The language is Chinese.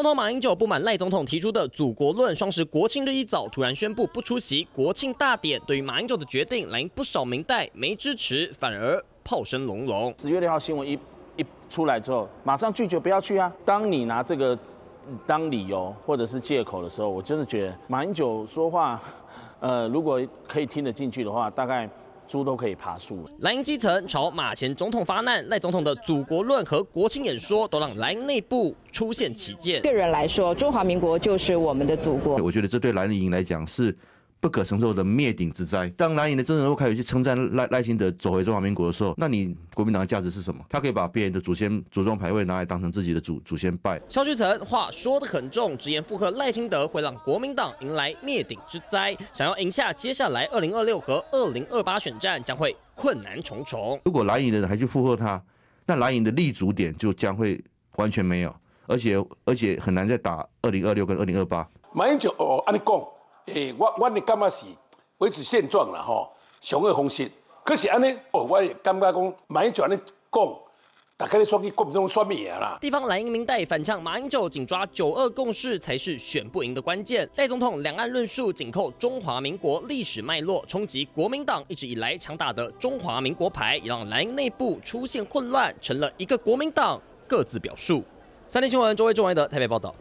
总统马英九不满赖总统提出的“祖国论”，双十国庆日一早突然宣布不出席国庆大典。对于马英九的决定，来不少明代没支持，反而炮声隆隆。十月六号新闻一一出来之后，马上拒绝不要去啊！当你拿这个当理由或者是借口的时候，我真的觉得马英九说话，呃，如果可以听得进去的话，大概。猪都可以爬树。莱茵基层朝马前总统发难，赖总统的祖国论和国庆演说都让莱茵内部出现起见。个人来说，中华民国就是我们的祖国。我觉得这对莱因来讲是。不可承受的灭顶之灾。当蓝营的真人物开始去称赞赖赖清德走回中华民国的时候，那你国民党的价值是什么？他可以把别人的祖先祖宗牌位拿来当成自己的祖祖先拜。萧旭岑话说的很重，直言附和赖清德会让国民党迎来灭顶之灾。想要赢下接下来二零二六和二零二八选战，将会困难重重。如果蓝营的人还去附和他，那蓝营的立足点就将会完全没有，而且而且很难再打二零二六跟二零二八。诶，我我的感觉是维持现状了吼，上个方式。可是安尼，哦，我也感觉讲马英九安尼讲，大家咧说你国民党说咩啦？地方蓝营明代反呛，马英九紧抓九二共识才是选不赢的关键。赖总统两岸论述紧扣中华民国历史脉络，冲击国民党一直以来强打的中华民国牌，也让蓝营内部出现混乱，成了一个国民党各自表述。三立新闻周围周围的台北报道。